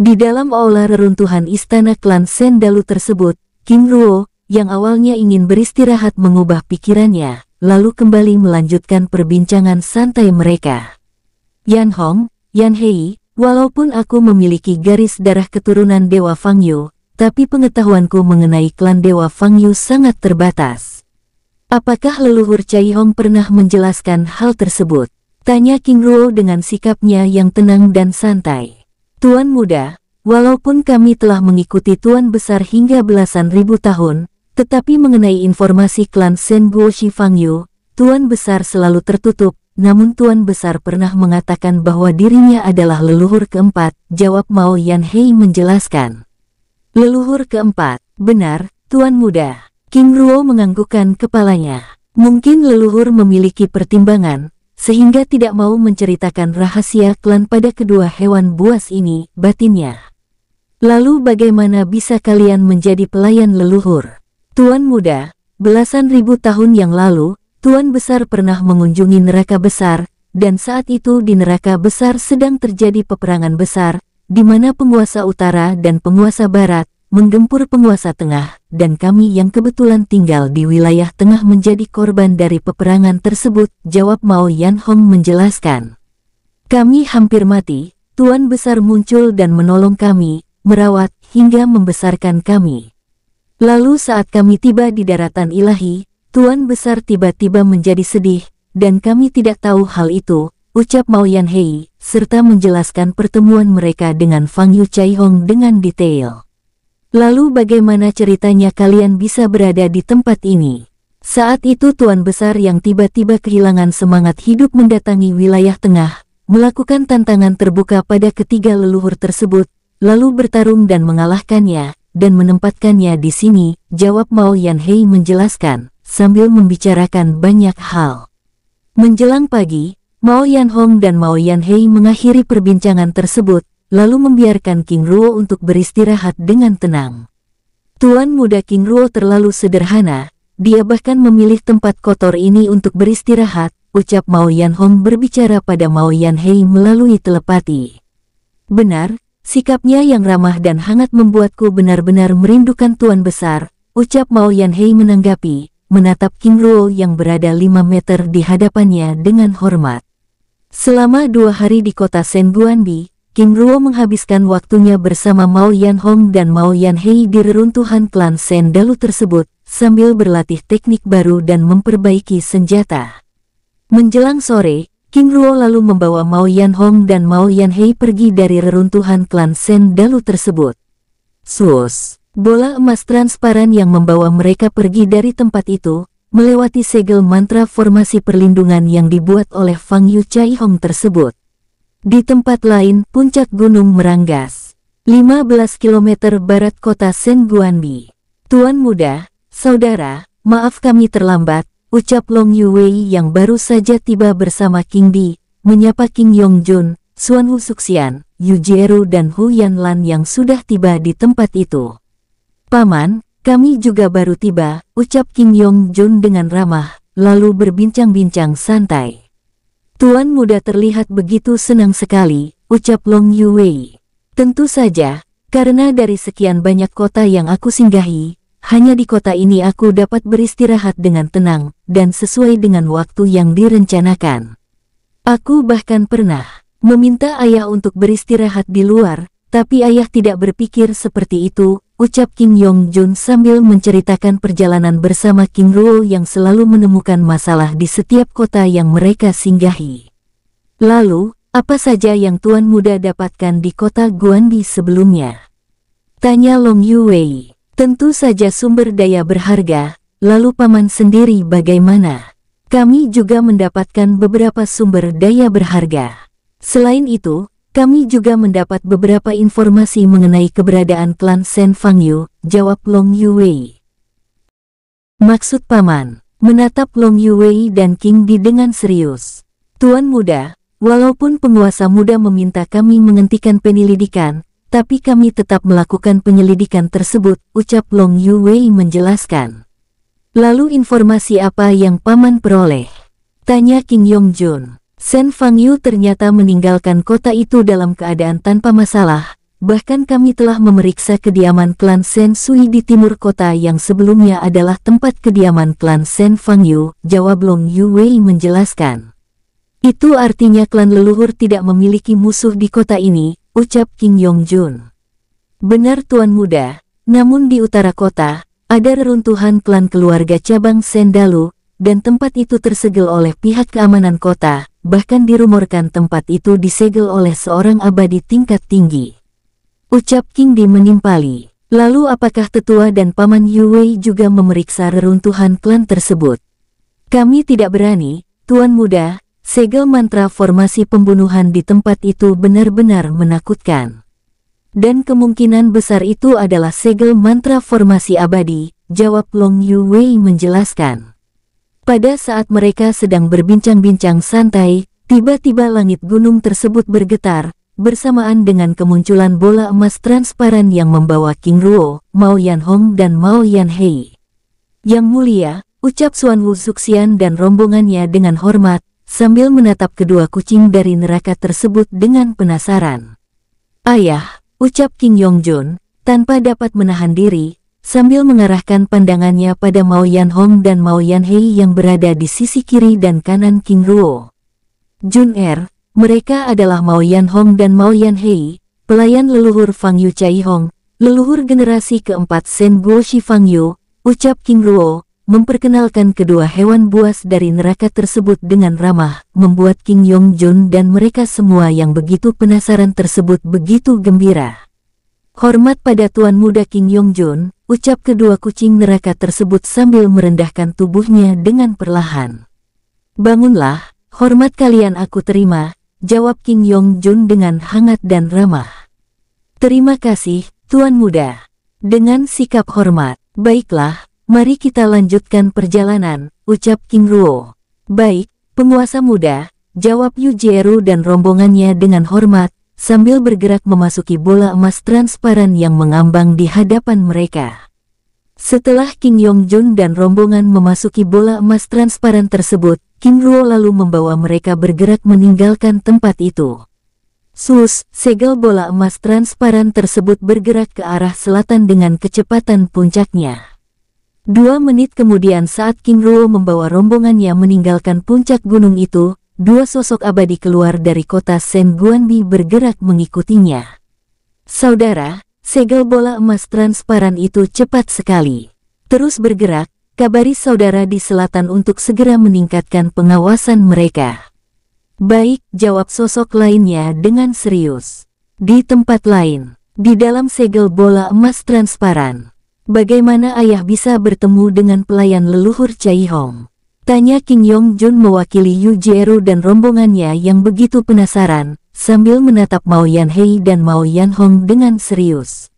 Di dalam aula reruntuhan istana klan Sendalu tersebut, Kim Ruo, yang awalnya ingin beristirahat mengubah pikirannya, lalu kembali melanjutkan perbincangan santai mereka. Yan Hong, Yan Hei, walaupun aku memiliki garis darah keturunan Dewa Fang Yu, tapi pengetahuanku mengenai klan Dewa Fang Yu sangat terbatas. Apakah leluhur Chai Hong pernah menjelaskan hal tersebut? Tanya King Ruo dengan sikapnya yang tenang dan santai. Tuan muda, Walaupun kami telah mengikuti Tuan Besar hingga belasan ribu tahun, tetapi mengenai informasi klan Shen Shifang Yu, Tuan Besar selalu tertutup, namun Tuan Besar pernah mengatakan bahwa dirinya adalah leluhur keempat, jawab Mao Hei menjelaskan. Leluhur keempat, benar, Tuan Muda. King Ruo menganggukkan kepalanya. Mungkin leluhur memiliki pertimbangan, sehingga tidak mau menceritakan rahasia klan pada kedua hewan buas ini, batinnya. Lalu bagaimana bisa kalian menjadi pelayan leluhur? Tuan muda, belasan ribu tahun yang lalu, Tuan besar pernah mengunjungi neraka besar, dan saat itu di neraka besar sedang terjadi peperangan besar, di mana penguasa utara dan penguasa barat menggempur penguasa tengah, dan kami yang kebetulan tinggal di wilayah tengah menjadi korban dari peperangan tersebut, jawab Mao Yan Hong menjelaskan. Kami hampir mati, Tuan besar muncul dan menolong kami, merawat, hingga membesarkan kami. Lalu saat kami tiba di daratan ilahi, Tuan Besar tiba-tiba menjadi sedih, dan kami tidak tahu hal itu, ucap Mao Yan Hei, serta menjelaskan pertemuan mereka dengan Fang Yu Chai Hong dengan detail. Lalu bagaimana ceritanya kalian bisa berada di tempat ini? Saat itu Tuan Besar yang tiba-tiba kehilangan semangat hidup mendatangi wilayah tengah, melakukan tantangan terbuka pada ketiga leluhur tersebut, lalu bertarung dan mengalahkannya, dan menempatkannya di sini, jawab Mao Yanhei menjelaskan, sambil membicarakan banyak hal. Menjelang pagi, Mao Yanhong dan Mao Yanhei mengakhiri perbincangan tersebut, lalu membiarkan King Ruo untuk beristirahat dengan tenang. Tuan muda King Ruo terlalu sederhana, dia bahkan memilih tempat kotor ini untuk beristirahat, ucap Mao Yanhong berbicara pada Mao Yanhei melalui telepati. Benar, Sikapnya yang ramah dan hangat membuatku benar-benar merindukan Tuan Besar, ucap Mao Yanhei menanggapi, menatap King Ruo yang berada lima meter di hadapannya dengan hormat. Selama dua hari di kota Senguanbi, King Ruo menghabiskan waktunya bersama Mao Hong dan Mao Yanhei di reruntuhan klan Sen Dalu tersebut, sambil berlatih teknik baru dan memperbaiki senjata. Menjelang sore, King Ruo lalu membawa Mao Yan Hong dan Mao Yan Hei pergi dari reruntuhan klan Sen Dalu tersebut. Sus, bola emas transparan yang membawa mereka pergi dari tempat itu, melewati segel mantra formasi perlindungan yang dibuat oleh Fang Yu Chai Hong tersebut. Di tempat lain, puncak gunung meranggas. 15 km barat kota Sen Guanbi. Tuan muda, saudara, maaf kami terlambat, ucap Long Yuwei yang baru saja tiba bersama King Di, menyapa King Yongjun, Suan Wu Suxian, Yu Jieru dan Hu Yanlan yang sudah tiba di tempat itu. Paman, kami juga baru tiba, ucap King Yongjun dengan ramah, lalu berbincang-bincang santai. Tuan muda terlihat begitu senang sekali, ucap Long Yuwei. Tentu saja, karena dari sekian banyak kota yang aku singgahi, hanya di kota ini aku dapat beristirahat dengan tenang dan sesuai dengan waktu yang direncanakan. Aku bahkan pernah meminta ayah untuk beristirahat di luar, tapi ayah tidak berpikir seperti itu, ucap Kim Yong Jun sambil menceritakan perjalanan bersama Kim Ruo yang selalu menemukan masalah di setiap kota yang mereka singgahi. Lalu, apa saja yang tuan muda dapatkan di kota Guandi sebelumnya? Tanya Long Wei. Tentu saja sumber daya berharga, lalu paman sendiri bagaimana? Kami juga mendapatkan beberapa sumber daya berharga. Selain itu, kami juga mendapat beberapa informasi mengenai keberadaan klan Shen Fang Yu, jawab Long Wei. Maksud paman, menatap Long Wei dan King Di dengan serius. Tuan muda, walaupun penguasa muda meminta kami menghentikan penyelidikan, tapi kami tetap melakukan penyelidikan tersebut, ucap Long Wei menjelaskan. Lalu informasi apa yang paman peroleh? Tanya King Yongjun. Sen Fang Yu ternyata meninggalkan kota itu dalam keadaan tanpa masalah, bahkan kami telah memeriksa kediaman klan Sen Sui di timur kota yang sebelumnya adalah tempat kediaman klan Sen Fang Yu, jawab Long Wei menjelaskan. Itu artinya klan leluhur tidak memiliki musuh di kota ini, ucap King Yong-jun. Benar Tuan Muda, namun di utara kota, ada reruntuhan klan keluarga cabang Sendalu, dan tempat itu tersegel oleh pihak keamanan kota, bahkan dirumorkan tempat itu disegel oleh seorang abadi tingkat tinggi. Ucap King Di menimpali. Lalu apakah tetua dan paman Yuwei juga memeriksa reruntuhan klan tersebut? Kami tidak berani, Tuan Muda, Segel mantra formasi pembunuhan di tempat itu benar-benar menakutkan. Dan kemungkinan besar itu adalah segel mantra formasi abadi, jawab Long Yu Wei menjelaskan. Pada saat mereka sedang berbincang-bincang santai, tiba-tiba langit gunung tersebut bergetar, bersamaan dengan kemunculan bola emas transparan yang membawa King Ruo, Mao Yan Hong dan Mao Yan Hei. Yang mulia, ucap Suan Wu Suxian dan rombongannya dengan hormat, sambil menatap kedua kucing dari neraka tersebut dengan penasaran. Ayah, ucap King Yongjun, tanpa dapat menahan diri, sambil mengarahkan pandangannya pada Mao Yan Hong dan Mao Yan Hei yang berada di sisi kiri dan kanan King Ruo. Jun Er, mereka adalah Mao Yan Hong dan Mao Yan Hei, pelayan leluhur Fang Yu Chai Hong, leluhur generasi keempat Sen Guo Shi Fang Yu, ucap King Ruo, memperkenalkan kedua hewan buas dari neraka tersebut dengan ramah, membuat King Yong Jun dan mereka semua yang begitu penasaran tersebut begitu gembira. Hormat pada Tuan Muda King Yong Jun, ucap kedua kucing neraka tersebut sambil merendahkan tubuhnya dengan perlahan. Bangunlah, hormat kalian aku terima, jawab King Yong Jun dengan hangat dan ramah. Terima kasih, Tuan Muda. Dengan sikap hormat, baiklah, Mari kita lanjutkan perjalanan, ucap King Ruo. Baik, penguasa muda, jawab Yu Jieru dan rombongannya dengan hormat, sambil bergerak memasuki bola emas transparan yang mengambang di hadapan mereka. Setelah King Yongjun dan rombongan memasuki bola emas transparan tersebut, King Ruo lalu membawa mereka bergerak meninggalkan tempat itu. Sus, segel bola emas transparan tersebut bergerak ke arah selatan dengan kecepatan puncaknya. Dua menit kemudian saat King Ruo membawa rombongannya meninggalkan puncak gunung itu, dua sosok abadi keluar dari kota Sen Guanbi bergerak mengikutinya. Saudara, segel bola emas transparan itu cepat sekali. Terus bergerak, kabari saudara di selatan untuk segera meningkatkan pengawasan mereka. Baik, jawab sosok lainnya dengan serius. Di tempat lain, di dalam segel bola emas transparan, Bagaimana ayah bisa bertemu dengan pelayan leluhur Chai Hong? Tanya King Yong Jun mewakili Yu Jieru dan rombongannya yang begitu penasaran, sambil menatap Mao Yan Hei dan Mao Yan Hong dengan serius.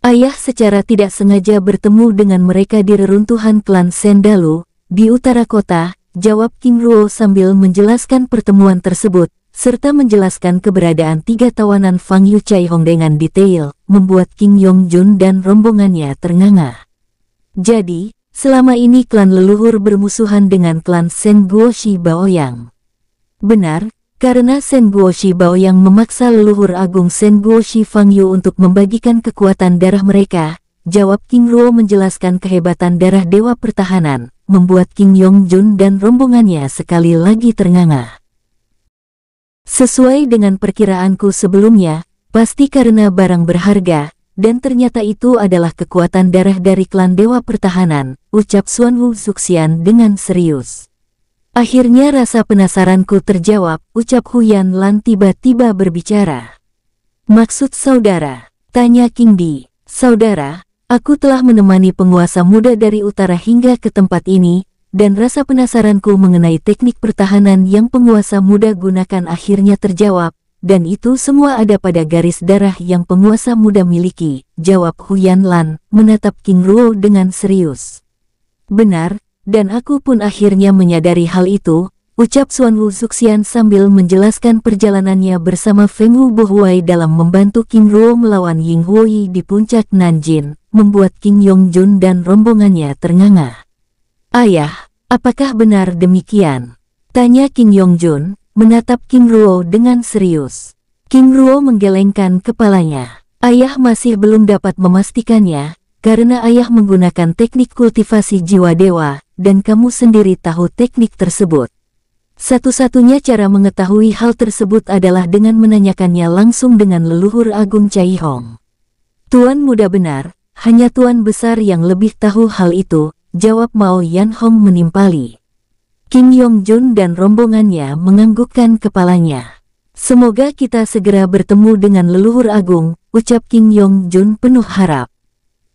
Ayah secara tidak sengaja bertemu dengan mereka di reruntuhan klan Sendalu, di utara kota, jawab King Ruo sambil menjelaskan pertemuan tersebut, serta menjelaskan keberadaan tiga tawanan Fang Yu Chai Hong dengan detail, membuat King Yong Jun dan rombongannya ternganga. Jadi, selama ini klan leluhur bermusuhan dengan klan Sen Guo Shi Yang. Benar, karena Sen Bao Yang memaksa leluhur agung Sen Shi Fang Yu untuk membagikan kekuatan darah mereka, jawab King Ruo menjelaskan kehebatan darah Dewa Pertahanan, membuat King Yong Jun dan rombongannya sekali lagi ternganga. Sesuai dengan perkiraanku sebelumnya, pasti karena barang berharga, dan ternyata itu adalah kekuatan darah dari klan Dewa Pertahanan, ucap Suan Wu Zuxian dengan serius. Akhirnya rasa penasaranku terjawab, ucap Huyan Lan tiba-tiba berbicara. Maksud saudara? Tanya King Di. Saudara, aku telah menemani penguasa muda dari utara hingga ke tempat ini, dan rasa penasaranku mengenai teknik pertahanan yang penguasa muda gunakan akhirnya terjawab, dan itu semua ada pada garis darah yang penguasa muda miliki, jawab Huyan Lan, menatap King Ruo dengan serius. Benar, dan aku pun akhirnya menyadari hal itu, ucap Suan Wu Zuxian sambil menjelaskan perjalanannya bersama Feng Wu Bohuai dalam membantu King Ruo melawan Ying Huoyi di puncak Nanjin, membuat King Yongjun dan rombongannya ternganga. Ayah, Apakah benar demikian? Tanya King Yongjun, menatap Kim Ruo dengan serius. Kim Ruo menggelengkan kepalanya. Ayah masih belum dapat memastikannya, karena ayah menggunakan teknik kultivasi jiwa dewa, dan kamu sendiri tahu teknik tersebut. Satu-satunya cara mengetahui hal tersebut adalah dengan menanyakannya langsung dengan leluhur agung Chai Hong. Tuan muda benar, hanya tuan besar yang lebih tahu hal itu, jawab Mao Yan Hong menimpali. Kim Yong Jun dan rombongannya menganggukkan kepalanya. Semoga kita segera bertemu dengan leluhur agung, ucap Kim Yong Jun penuh harap.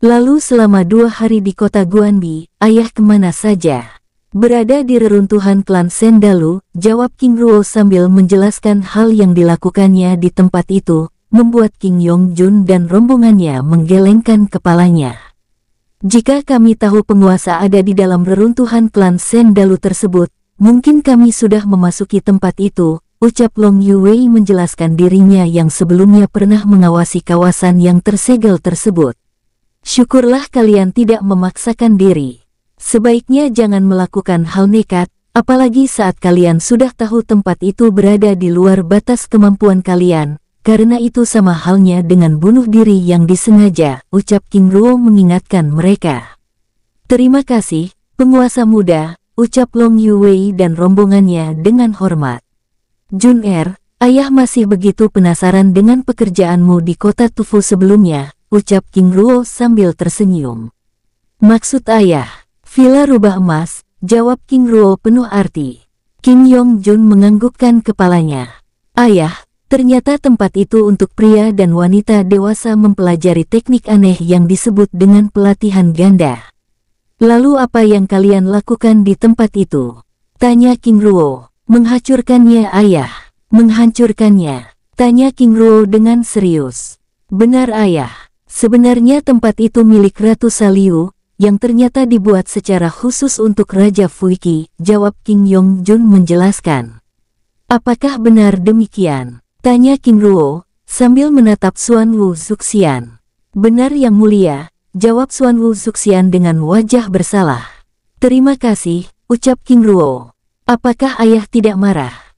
Lalu selama dua hari di kota Guanbi, ayah kemana saja? Berada di reruntuhan klan Sendalu, jawab King Ruo sambil menjelaskan hal yang dilakukannya di tempat itu, membuat King Yong Jun dan rombongannya menggelengkan kepalanya. Jika kami tahu penguasa ada di dalam reruntuhan klan Sendalu tersebut, mungkin kami sudah memasuki tempat itu, ucap Long Yuwei menjelaskan dirinya yang sebelumnya pernah mengawasi kawasan yang tersegel tersebut. Syukurlah kalian tidak memaksakan diri. Sebaiknya jangan melakukan hal nekat, apalagi saat kalian sudah tahu tempat itu berada di luar batas kemampuan kalian, karena itu sama halnya dengan bunuh diri yang disengaja, ucap King Ruo mengingatkan mereka. Terima kasih, penguasa muda, ucap Long Yuwei dan rombongannya dengan hormat. Jun Er, ayah masih begitu penasaran dengan pekerjaanmu di kota Tufu sebelumnya, ucap King Ruo sambil tersenyum. Maksud ayah, villa rubah emas, jawab King Ruo penuh arti. King Yong Jun menganggukkan kepalanya. Ayah, Ternyata tempat itu untuk pria dan wanita dewasa mempelajari teknik aneh yang disebut dengan pelatihan ganda. Lalu apa yang kalian lakukan di tempat itu? Tanya King Ruo. Menghancurkannya ayah. Menghancurkannya. Tanya King Ruo dengan serius. Benar ayah. Sebenarnya tempat itu milik Ratu Saliu, yang ternyata dibuat secara khusus untuk Raja Fuiki, jawab King Yong Jun menjelaskan. Apakah benar demikian? Tanya Qin Ruo, sambil menatap Xuan Wu Zuxian. Benar yang mulia, jawab Xuan Wu Zuxian dengan wajah bersalah. Terima kasih, ucap Qin Ruo. Apakah ayah tidak marah?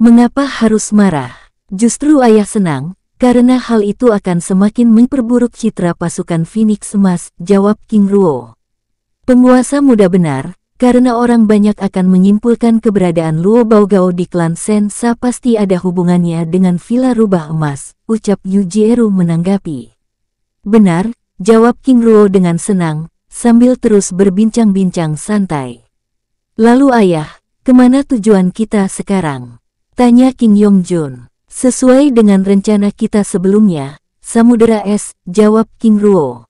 Mengapa harus marah? Justru ayah senang, karena hal itu akan semakin memperburuk citra pasukan Phoenix Emas, jawab King Ruo. Penguasa muda benar, karena orang banyak akan menyimpulkan keberadaan Luo Baogao di klan Sensa pasti ada hubungannya dengan Villa Rubah Emas, ucap Yu Jieru menanggapi. Benar, jawab King Luo dengan senang, sambil terus berbincang-bincang santai. Lalu ayah, kemana tujuan kita sekarang? Tanya King Yongjun. Sesuai dengan rencana kita sebelumnya, Samudera Es, jawab King Luo.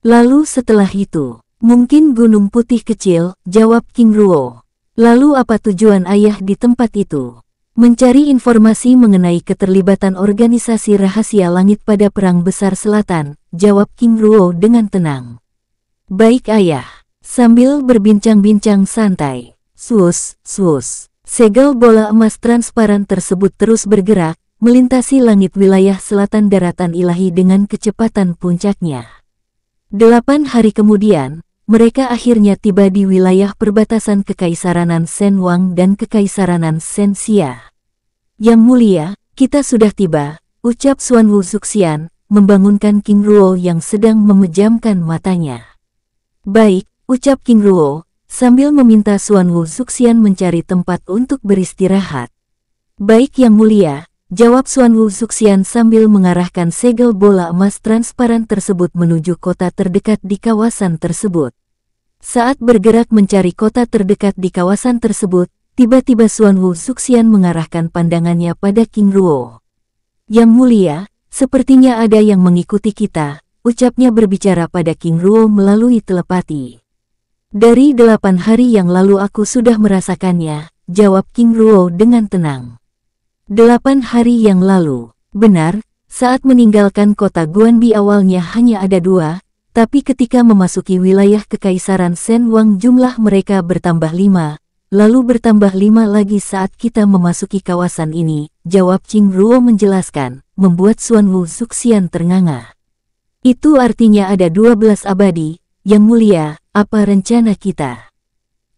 Lalu setelah itu, Mungkin gunung putih kecil, jawab King Ruo. Lalu apa tujuan ayah di tempat itu? Mencari informasi mengenai keterlibatan organisasi rahasia langit pada Perang Besar Selatan, jawab King Ruo dengan tenang. Baik ayah, sambil berbincang-bincang santai. Sus, sus, segel bola emas transparan tersebut terus bergerak, melintasi langit wilayah selatan daratan ilahi dengan kecepatan puncaknya. Delapan hari kemudian, mereka akhirnya tiba di wilayah perbatasan Kekaisaranan Sen Wang dan Kekaisaranan Sen Xia. Yang mulia, kita sudah tiba, ucap Suan Wu Zuxian, membangunkan King Ruo yang sedang memejamkan matanya. Baik, ucap King Ruo, sambil meminta Suan Wu Zuxian mencari tempat untuk beristirahat. Baik yang mulia, jawab Suan Wu Zuxian sambil mengarahkan segel bola emas transparan tersebut menuju kota terdekat di kawasan tersebut. Saat bergerak mencari kota terdekat di kawasan tersebut, tiba-tiba Suan Wu Suxian mengarahkan pandangannya pada King Ruo. Yang mulia, sepertinya ada yang mengikuti kita, ucapnya berbicara pada King Ruo melalui telepati. Dari delapan hari yang lalu aku sudah merasakannya, jawab King Ruo dengan tenang. Delapan hari yang lalu, benar, saat meninggalkan kota Guanbi awalnya hanya ada dua, tapi ketika memasuki wilayah Kekaisaran Shen Wang jumlah mereka bertambah lima, lalu bertambah lima lagi saat kita memasuki kawasan ini, jawab Qing Ruo menjelaskan, membuat Xuan Wu Xuxian ternganga. Itu artinya ada dua belas abadi, yang mulia, apa rencana kita?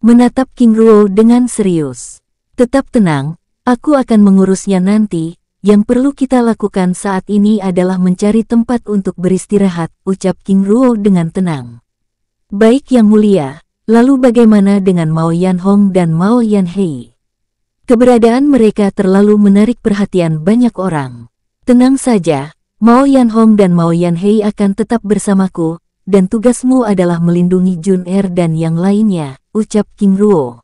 Menatap King Ruo dengan serius. Tetap tenang, aku akan mengurusnya nanti, yang perlu kita lakukan saat ini adalah mencari tempat untuk beristirahat, ucap King Ruo dengan tenang. Baik Yang Mulia, lalu bagaimana dengan Mao Yan Hong dan Mao Yan Hei? Keberadaan mereka terlalu menarik perhatian banyak orang. Tenang saja, Mao Yan Hong dan Mao Yan Hei akan tetap bersamaku, dan tugasmu adalah melindungi Jun Er dan yang lainnya, ucap King Ruo.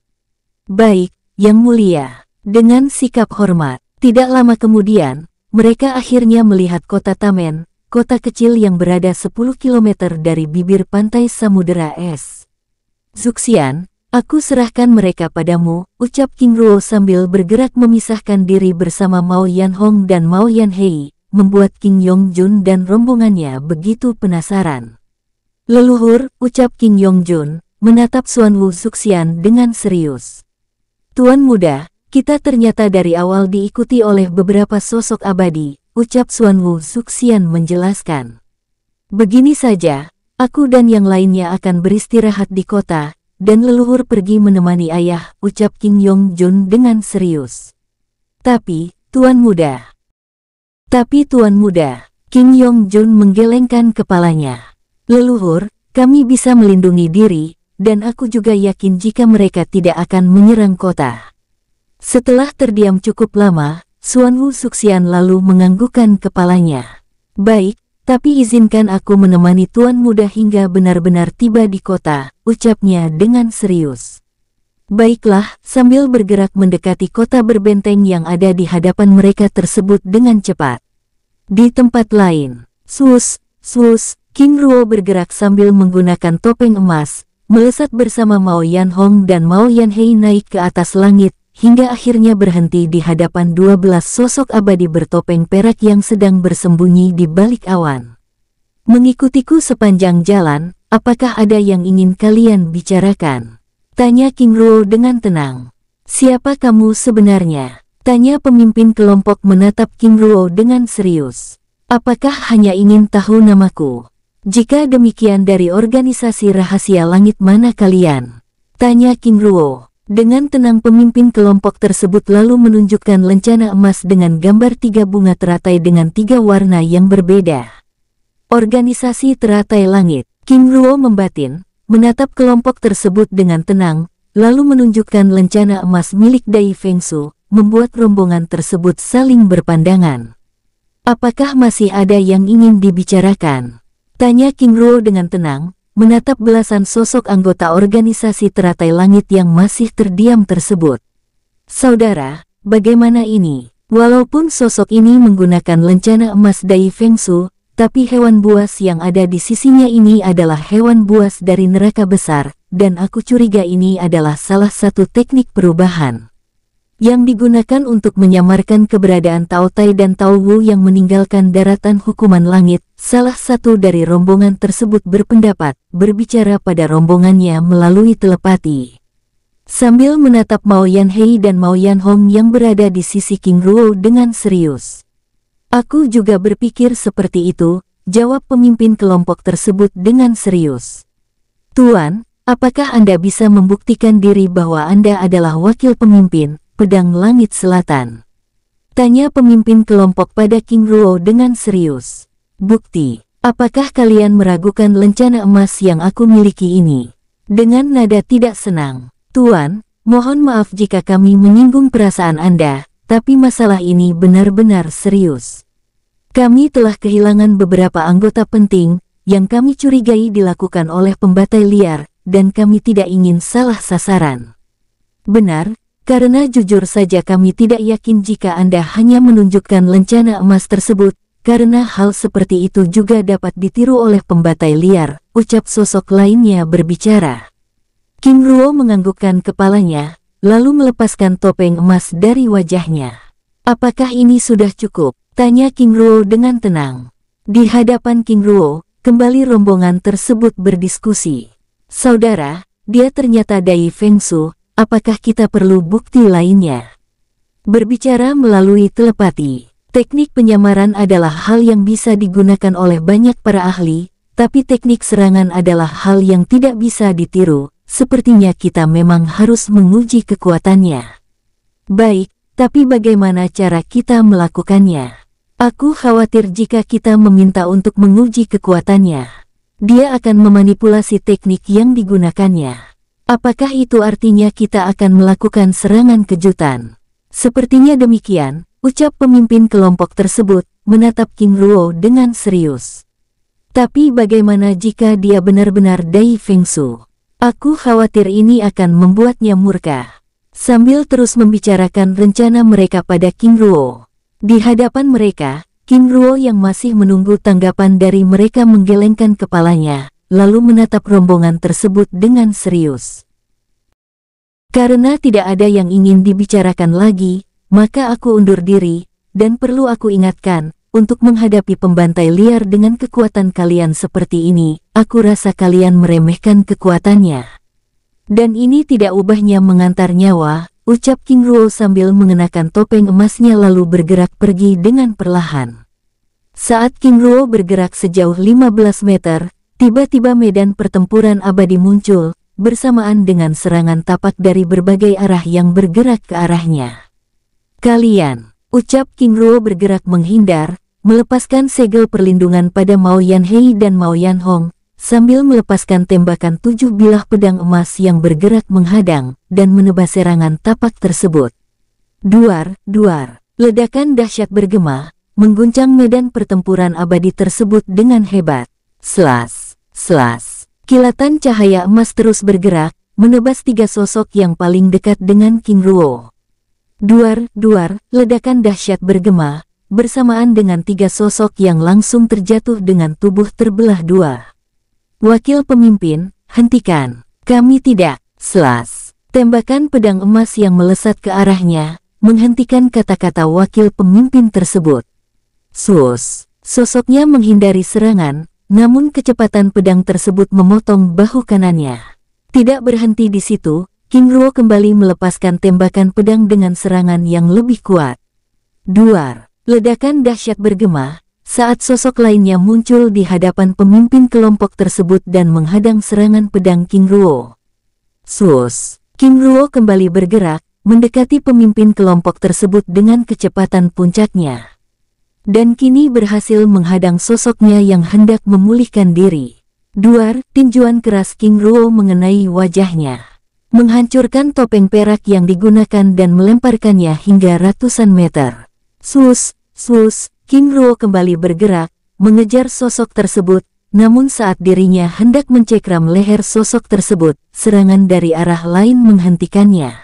Baik, Yang Mulia, dengan sikap hormat. Tidak lama kemudian, mereka akhirnya melihat kota Tamen, kota kecil yang berada 10 km dari bibir pantai Samudera Es. Zuxian, aku serahkan mereka padamu, ucap King Ruo sambil bergerak memisahkan diri bersama Mao Yanhong dan Mao Yanhei, membuat King Yongjun dan rombongannya begitu penasaran. Leluhur, ucap King Yongjun, menatap Suan Wu Zuxian dengan serius. Tuan muda, kita ternyata dari awal diikuti oleh beberapa sosok abadi, ucap Suan Wu Suxian menjelaskan. Begini saja, aku dan yang lainnya akan beristirahat di kota, dan leluhur pergi menemani ayah, ucap King Yong Jun dengan serius. Tapi, Tuan Muda. Tapi Tuan Muda, King Yong Jun menggelengkan kepalanya. Leluhur, kami bisa melindungi diri, dan aku juga yakin jika mereka tidak akan menyerang kota. Setelah terdiam cukup lama, Suan Wu Suxian lalu menganggukkan kepalanya. Baik, tapi izinkan aku menemani tuan muda hingga benar-benar tiba di kota, ucapnya dengan serius. Baiklah, sambil bergerak mendekati kota berbenteng yang ada di hadapan mereka tersebut dengan cepat. Di tempat lain, sus, sus, King Ruo bergerak sambil menggunakan topeng emas, melesat bersama Mao Yan Hong dan Mao Yan Hei naik ke atas langit, hingga akhirnya berhenti di hadapan dua belas sosok abadi bertopeng perak yang sedang bersembunyi di balik awan. Mengikutiku sepanjang jalan, apakah ada yang ingin kalian bicarakan? Tanya King Ruo dengan tenang. Siapa kamu sebenarnya? Tanya pemimpin kelompok menatap King Ruo dengan serius. Apakah hanya ingin tahu namaku? Jika demikian dari organisasi rahasia langit mana kalian? Tanya King Ruo. Dengan tenang pemimpin kelompok tersebut lalu menunjukkan lencana emas dengan gambar tiga bunga teratai dengan tiga warna yang berbeda. Organisasi Teratai Langit, Kim Ruo membatin, menatap kelompok tersebut dengan tenang, lalu menunjukkan lencana emas milik Dai Feng Su, membuat rombongan tersebut saling berpandangan. Apakah masih ada yang ingin dibicarakan? Tanya Kim Ruo dengan tenang, menatap belasan sosok anggota organisasi teratai langit yang masih terdiam tersebut. Saudara, bagaimana ini? Walaupun sosok ini menggunakan lencana emas Dai Feng Su, tapi hewan buas yang ada di sisinya ini adalah hewan buas dari neraka besar, dan aku curiga ini adalah salah satu teknik perubahan yang digunakan untuk menyamarkan keberadaan Tao Taotai dan Taowu yang meninggalkan daratan hukuman langit, salah satu dari rombongan tersebut berpendapat, berbicara pada rombongannya melalui telepati. Sambil menatap Mao Hei dan Mao Hong yang berada di sisi King Ruo dengan serius. Aku juga berpikir seperti itu, jawab pemimpin kelompok tersebut dengan serius. Tuan, apakah Anda bisa membuktikan diri bahwa Anda adalah wakil pemimpin, pedang langit selatan. Tanya pemimpin kelompok pada King Ruo dengan serius. Bukti, apakah kalian meragukan lencana emas yang aku miliki ini? Dengan nada tidak senang, Tuan, mohon maaf jika kami menyinggung perasaan Anda, tapi masalah ini benar-benar serius. Kami telah kehilangan beberapa anggota penting yang kami curigai dilakukan oleh pembatai liar, dan kami tidak ingin salah sasaran. Benar, karena jujur saja kami tidak yakin jika Anda hanya menunjukkan lencana emas tersebut, karena hal seperti itu juga dapat ditiru oleh pembatai liar, ucap sosok lainnya berbicara. Kim Ruo menganggukkan kepalanya, lalu melepaskan topeng emas dari wajahnya. Apakah ini sudah cukup? Tanya King Ruo dengan tenang. Di hadapan King Ruo, kembali rombongan tersebut berdiskusi. Saudara, dia ternyata Dai Feng Su, apakah kita perlu bukti lainnya? Berbicara melalui telepati, teknik penyamaran adalah hal yang bisa digunakan oleh banyak para ahli, tapi teknik serangan adalah hal yang tidak bisa ditiru, sepertinya kita memang harus menguji kekuatannya. Baik, tapi bagaimana cara kita melakukannya? Aku khawatir jika kita meminta untuk menguji kekuatannya. Dia akan memanipulasi teknik yang digunakannya. Apakah itu artinya kita akan melakukan serangan kejutan? Sepertinya demikian, ucap pemimpin kelompok tersebut, menatap King Ruo dengan serius. Tapi bagaimana jika dia benar-benar Dai Feng Su? Aku khawatir ini akan membuatnya murka. Sambil terus membicarakan rencana mereka pada King Ruo. Di hadapan mereka, King Ruo yang masih menunggu tanggapan dari mereka menggelengkan kepalanya, lalu menatap rombongan tersebut dengan serius. Karena tidak ada yang ingin dibicarakan lagi, maka aku undur diri, dan perlu aku ingatkan, untuk menghadapi pembantai liar dengan kekuatan kalian seperti ini, aku rasa kalian meremehkan kekuatannya. Dan ini tidak ubahnya mengantar nyawa, ucap King Ruo sambil mengenakan topeng emasnya lalu bergerak pergi dengan perlahan. Saat King Ruo bergerak sejauh 15 meter, Tiba-tiba medan pertempuran abadi muncul, bersamaan dengan serangan tapak dari berbagai arah yang bergerak ke arahnya. Kalian, ucap King Ruo bergerak menghindar, melepaskan segel perlindungan pada Mao Yan Hei dan Mao Yan Hong, sambil melepaskan tembakan tujuh bilah pedang emas yang bergerak menghadang dan menebas serangan tapak tersebut. Duar, duar, ledakan dahsyat bergema, mengguncang medan pertempuran abadi tersebut dengan hebat. Slash. Selas, kilatan cahaya emas terus bergerak, menebas tiga sosok yang paling dekat dengan King Ruo. Duar-duar, ledakan dahsyat bergema, bersamaan dengan tiga sosok yang langsung terjatuh dengan tubuh terbelah dua. Wakil pemimpin, hentikan. Kami tidak, selas. Tembakan pedang emas yang melesat ke arahnya, menghentikan kata-kata wakil pemimpin tersebut. Sus, sosoknya menghindari serangan, namun kecepatan pedang tersebut memotong bahu kanannya. Tidak berhenti di situ, King Ruo kembali melepaskan tembakan pedang dengan serangan yang lebih kuat. Duar, ledakan dahsyat bergema, saat sosok lainnya muncul di hadapan pemimpin kelompok tersebut dan menghadang serangan pedang King Ruo. Sus, King Ruo kembali bergerak, mendekati pemimpin kelompok tersebut dengan kecepatan puncaknya dan kini berhasil menghadang sosoknya yang hendak memulihkan diri. Duar, tinjuan keras King Ruo mengenai wajahnya, menghancurkan topeng perak yang digunakan dan melemparkannya hingga ratusan meter. Sus, sus, King Ruo kembali bergerak, mengejar sosok tersebut, namun saat dirinya hendak mencekram leher sosok tersebut, serangan dari arah lain menghentikannya.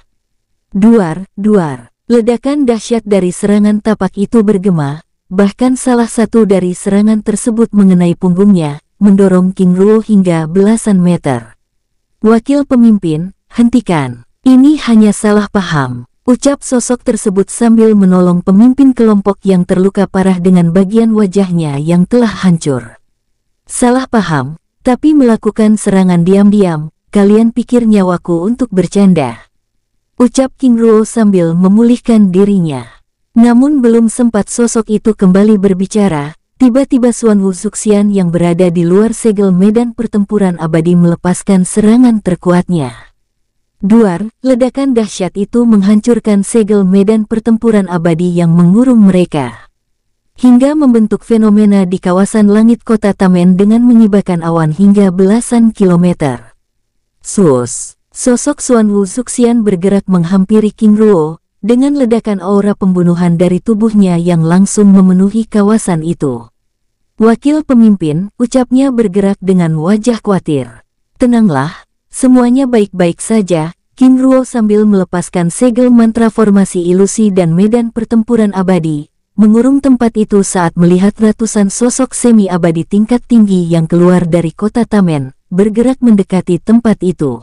Duar, duar. Ledakan dahsyat dari serangan tapak itu bergema, Bahkan salah satu dari serangan tersebut mengenai punggungnya, mendorong King Ruo hingga belasan meter. Wakil pemimpin, hentikan. Ini hanya salah paham. Ucap sosok tersebut sambil menolong pemimpin kelompok yang terluka parah dengan bagian wajahnya yang telah hancur. Salah paham, tapi melakukan serangan diam-diam, kalian pikir nyawaku untuk bercanda. Ucap King Ruo sambil memulihkan dirinya. Namun belum sempat sosok itu kembali berbicara, tiba-tiba Suan Wuzuxian yang berada di luar segel medan pertempuran abadi melepaskan serangan terkuatnya. Duar, ledakan dahsyat itu menghancurkan segel medan pertempuran abadi yang mengurung mereka. Hingga membentuk fenomena di kawasan langit kota Tamen dengan menyibakan awan hingga belasan kilometer. Sus, sosok Suan Wuzuxian bergerak menghampiri King Ruo, dengan ledakan aura pembunuhan dari tubuhnya yang langsung memenuhi kawasan itu. Wakil pemimpin, ucapnya bergerak dengan wajah khawatir. Tenanglah, semuanya baik-baik saja, Kim Ruo sambil melepaskan segel mantra formasi ilusi dan medan pertempuran abadi, mengurung tempat itu saat melihat ratusan sosok semi-abadi tingkat tinggi yang keluar dari kota Tamen, bergerak mendekati tempat itu.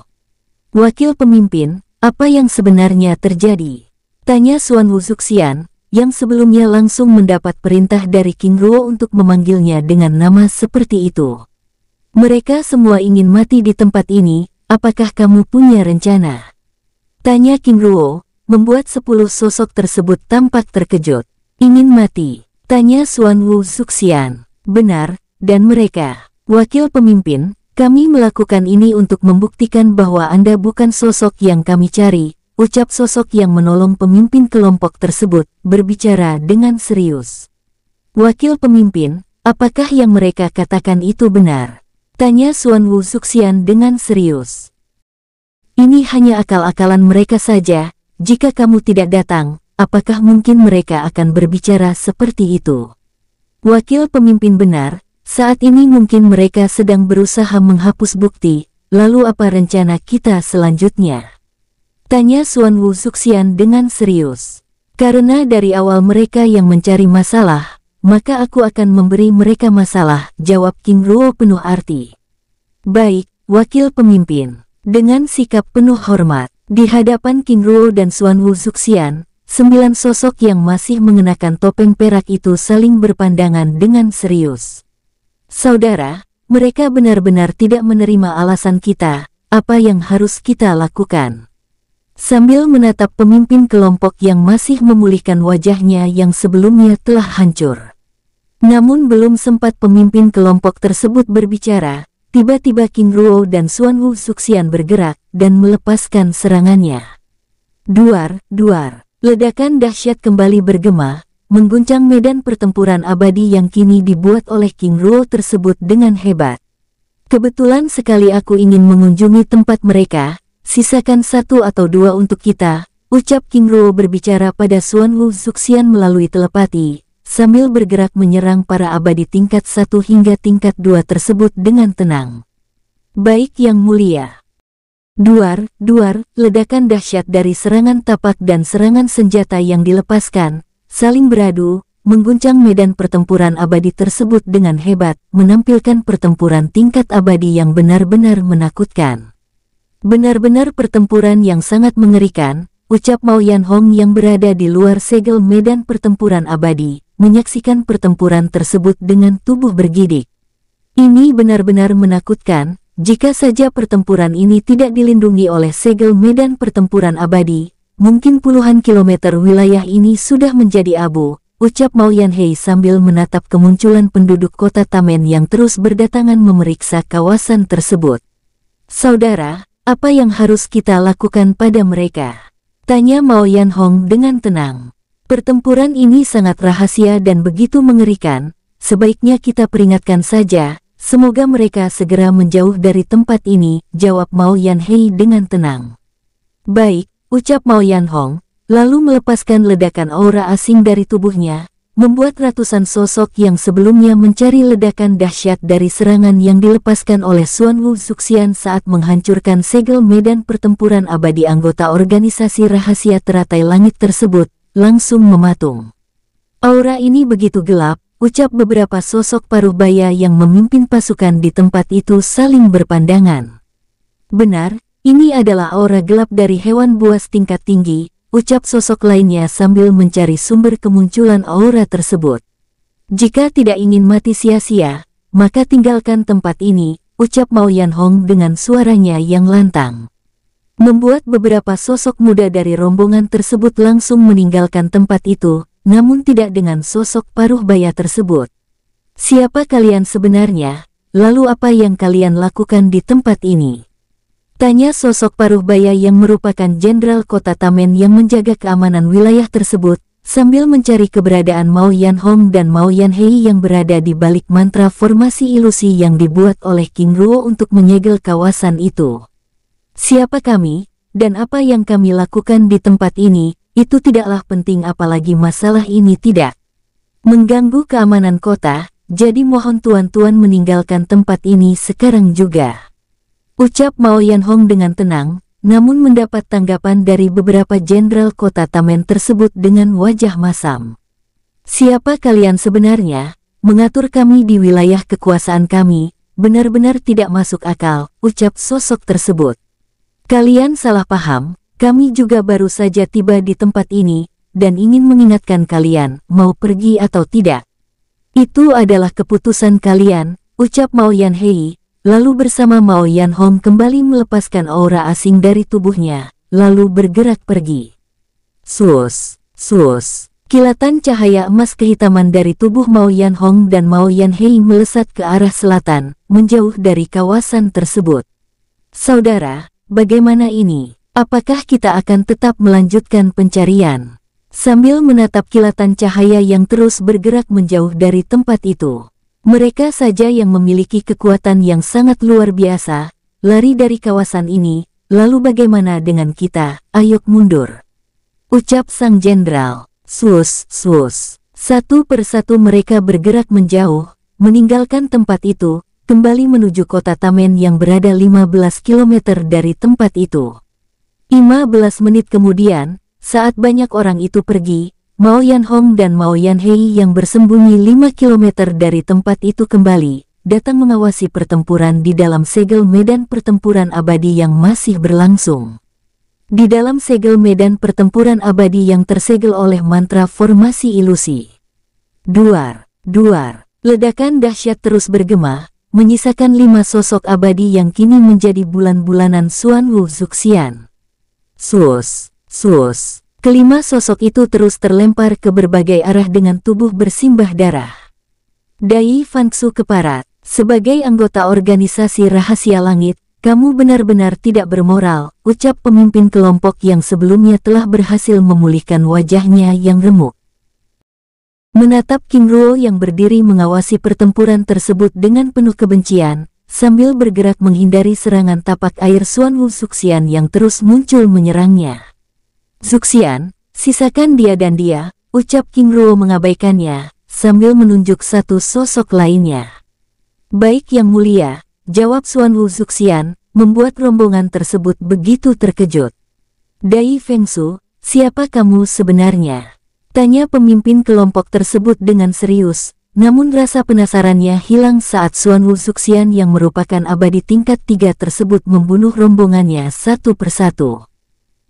Wakil pemimpin, apa yang sebenarnya terjadi? Tanya Suan Xian yang sebelumnya langsung mendapat perintah dari King Ruo untuk memanggilnya dengan nama seperti itu. Mereka semua ingin mati di tempat ini, apakah kamu punya rencana? Tanya King Ruo, membuat sepuluh sosok tersebut tampak terkejut. Ingin mati, tanya Suan Wu Xian. Benar, dan mereka, wakil pemimpin, kami melakukan ini untuk membuktikan bahwa Anda bukan sosok yang kami cari, ucap sosok yang menolong pemimpin kelompok tersebut, berbicara dengan serius. Wakil pemimpin, apakah yang mereka katakan itu benar? Tanya Suan Wu Suxian dengan serius. Ini hanya akal-akalan mereka saja, jika kamu tidak datang, apakah mungkin mereka akan berbicara seperti itu? Wakil pemimpin benar, saat ini mungkin mereka sedang berusaha menghapus bukti, lalu apa rencana kita selanjutnya? Tanya Suan Wu Suxian dengan serius. Karena dari awal mereka yang mencari masalah, maka aku akan memberi mereka masalah, jawab King Ruo penuh arti. Baik, wakil pemimpin. Dengan sikap penuh hormat, di hadapan King Ruo dan Suan Wu Suxian, sembilan sosok yang masih mengenakan topeng perak itu saling berpandangan dengan serius. Saudara, mereka benar-benar tidak menerima alasan kita, apa yang harus kita lakukan. Sambil menatap pemimpin kelompok yang masih memulihkan wajahnya yang sebelumnya telah hancur. Namun belum sempat pemimpin kelompok tersebut berbicara, tiba-tiba King Ruo dan Suan Wu Suxian bergerak dan melepaskan serangannya. Duar, duar, ledakan dahsyat kembali bergema, mengguncang medan pertempuran abadi yang kini dibuat oleh King Ruo tersebut dengan hebat. Kebetulan sekali aku ingin mengunjungi tempat mereka, Sisakan satu atau dua untuk kita, ucap King Ruo berbicara pada Suan Wu Zuxian melalui telepati, sambil bergerak menyerang para abadi tingkat satu hingga tingkat dua tersebut dengan tenang. Baik yang mulia. Duar, duar, ledakan dahsyat dari serangan tapak dan serangan senjata yang dilepaskan, saling beradu, mengguncang medan pertempuran abadi tersebut dengan hebat, menampilkan pertempuran tingkat abadi yang benar-benar menakutkan. Benar-benar pertempuran yang sangat mengerikan, ucap Mao Yan Hong yang berada di luar segel medan pertempuran abadi, menyaksikan pertempuran tersebut dengan tubuh bergidik. Ini benar-benar menakutkan, jika saja pertempuran ini tidak dilindungi oleh segel medan pertempuran abadi, mungkin puluhan kilometer wilayah ini sudah menjadi abu, ucap Mao Yan Hei sambil menatap kemunculan penduduk kota Tamen yang terus berdatangan memeriksa kawasan tersebut. Saudara, apa yang harus kita lakukan pada mereka? Tanya Mao Yan Hong dengan tenang. Pertempuran ini sangat rahasia dan begitu mengerikan, sebaiknya kita peringatkan saja, semoga mereka segera menjauh dari tempat ini, jawab Mao Yan Hei dengan tenang. Baik, ucap Mao Yan Hong, lalu melepaskan ledakan aura asing dari tubuhnya, membuat ratusan sosok yang sebelumnya mencari ledakan dahsyat dari serangan yang dilepaskan oleh Suan Wu Zuxian saat menghancurkan segel medan pertempuran abadi anggota organisasi rahasia teratai langit tersebut, langsung mematung. Aura ini begitu gelap, ucap beberapa sosok paruh baya yang memimpin pasukan di tempat itu saling berpandangan. Benar, ini adalah aura gelap dari hewan buas tingkat tinggi, ucap sosok lainnya sambil mencari sumber kemunculan aura tersebut. Jika tidak ingin mati sia-sia, maka tinggalkan tempat ini, ucap Mao Yan Hong dengan suaranya yang lantang. Membuat beberapa sosok muda dari rombongan tersebut langsung meninggalkan tempat itu, namun tidak dengan sosok paruh baya tersebut. Siapa kalian sebenarnya? Lalu apa yang kalian lakukan di tempat ini? Tanya sosok paruh baya yang merupakan jenderal kota Tamen yang menjaga keamanan wilayah tersebut, sambil mencari keberadaan Mao Yan Hong dan Mao Yan Hei yang berada di balik mantra formasi ilusi yang dibuat oleh King Ruo untuk menyegel kawasan itu. Siapa kami, dan apa yang kami lakukan di tempat ini, itu tidaklah penting apalagi masalah ini tidak mengganggu keamanan kota, jadi mohon tuan-tuan meninggalkan tempat ini sekarang juga. Ucap Mao Hong dengan tenang, namun mendapat tanggapan dari beberapa jenderal kota Tamen tersebut dengan wajah masam. Siapa kalian sebenarnya? Mengatur kami di wilayah kekuasaan kami, benar-benar tidak masuk akal, ucap sosok tersebut. Kalian salah paham, kami juga baru saja tiba di tempat ini, dan ingin mengingatkan kalian, mau pergi atau tidak. Itu adalah keputusan kalian, ucap Mao Hei. Lalu bersama Mao Yan Hong kembali melepaskan aura asing dari tubuhnya, lalu bergerak pergi. Sus, sus, kilatan cahaya emas kehitaman dari tubuh Mao Yan Hong dan Mao Yan Hei melesat ke arah selatan, menjauh dari kawasan tersebut. Saudara, bagaimana ini? Apakah kita akan tetap melanjutkan pencarian? Sambil menatap kilatan cahaya yang terus bergerak menjauh dari tempat itu, mereka saja yang memiliki kekuatan yang sangat luar biasa, lari dari kawasan ini, lalu bagaimana dengan kita, ayo mundur. Ucap sang jenderal, sus, sus. Satu persatu mereka bergerak menjauh, meninggalkan tempat itu, kembali menuju kota Tamen yang berada 15 km dari tempat itu. 15 menit kemudian, saat banyak orang itu pergi, Mao Yanhong dan Mao Yanhei yang bersembunyi 5 km dari tempat itu kembali, datang mengawasi pertempuran di dalam segel medan pertempuran abadi yang masih berlangsung. Di dalam segel medan pertempuran abadi yang tersegel oleh mantra formasi ilusi. Duar, duar, ledakan dahsyat terus bergema, menyisakan lima sosok abadi yang kini menjadi bulan-bulanan Suan Wu Zuxian. Sus, sus. Kelima sosok itu terus terlempar ke berbagai arah dengan tubuh bersimbah darah. Dai Fansu keparat, sebagai anggota organisasi rahasia langit, kamu benar-benar tidak bermoral, ucap pemimpin kelompok yang sebelumnya telah berhasil memulihkan wajahnya yang remuk. Menatap King Ruo yang berdiri mengawasi pertempuran tersebut dengan penuh kebencian, sambil bergerak menghindari serangan tapak air Suan Wu Suxian yang terus muncul menyerangnya. Zuxian, sisakan dia dan dia, ucap King Ruo mengabaikannya, sambil menunjuk satu sosok lainnya. Baik yang mulia, jawab Suan Wu Zuxian, membuat rombongan tersebut begitu terkejut. Dai Fengsu, siapa kamu sebenarnya? Tanya pemimpin kelompok tersebut dengan serius, namun rasa penasarannya hilang saat Suan Wu Zuxian yang merupakan abadi tingkat tiga tersebut membunuh rombongannya satu persatu.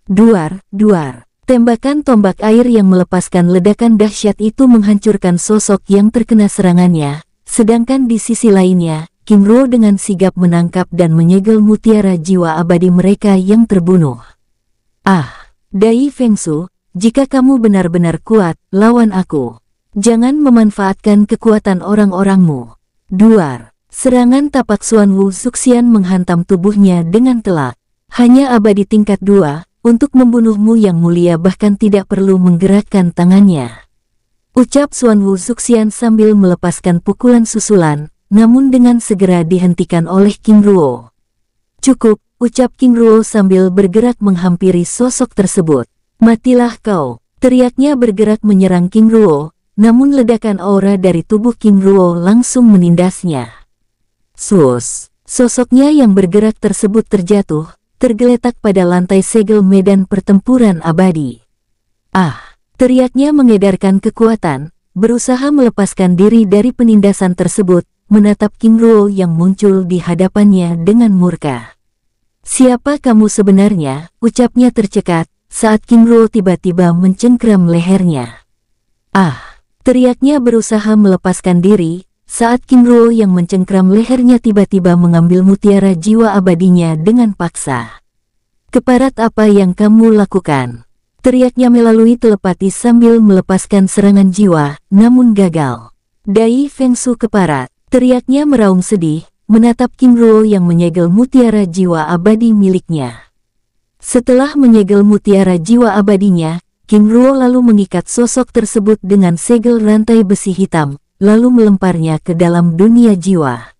Duar, duar. Tembakan tombak air yang melepaskan ledakan dahsyat itu menghancurkan sosok yang terkena serangannya. Sedangkan di sisi lainnya, Kim Ro dengan sigap menangkap dan menyegel mutiara jiwa abadi mereka yang terbunuh. Ah, Dai Fengsu, jika kamu benar-benar kuat, lawan aku. Jangan memanfaatkan kekuatan orang-orangmu. Duar, serangan tapak Suan Wu Suxian menghantam tubuhnya dengan telak. Hanya abadi tingkat dua, untuk membunuhmu yang mulia bahkan tidak perlu menggerakkan tangannya. Ucap Suan Wu Suxian sambil melepaskan pukulan susulan, namun dengan segera dihentikan oleh King Ruo. Cukup, ucap King Ruo sambil bergerak menghampiri sosok tersebut. Matilah kau, teriaknya bergerak menyerang King Ruo, namun ledakan aura dari tubuh King Ruo langsung menindasnya. Sus, sosoknya yang bergerak tersebut terjatuh, tergeletak pada lantai segel medan pertempuran abadi. Ah, teriaknya mengedarkan kekuatan, berusaha melepaskan diri dari penindasan tersebut, menatap King Ruo yang muncul di hadapannya dengan murka. Siapa kamu sebenarnya? ucapnya tercekat saat King Ruo tiba-tiba mencengkram lehernya. Ah, teriaknya berusaha melepaskan diri, saat Kim Ruo yang mencengkram lehernya tiba-tiba mengambil mutiara jiwa abadinya dengan paksa. Keparat apa yang kamu lakukan? Teriaknya melalui telepati sambil melepaskan serangan jiwa, namun gagal. Dai Fengsu keparat, teriaknya meraung sedih, menatap Kim Ruo yang menyegel mutiara jiwa abadi miliknya. Setelah menyegel mutiara jiwa abadinya, Kim Ruo lalu mengikat sosok tersebut dengan segel rantai besi hitam, lalu melemparnya ke dalam dunia jiwa.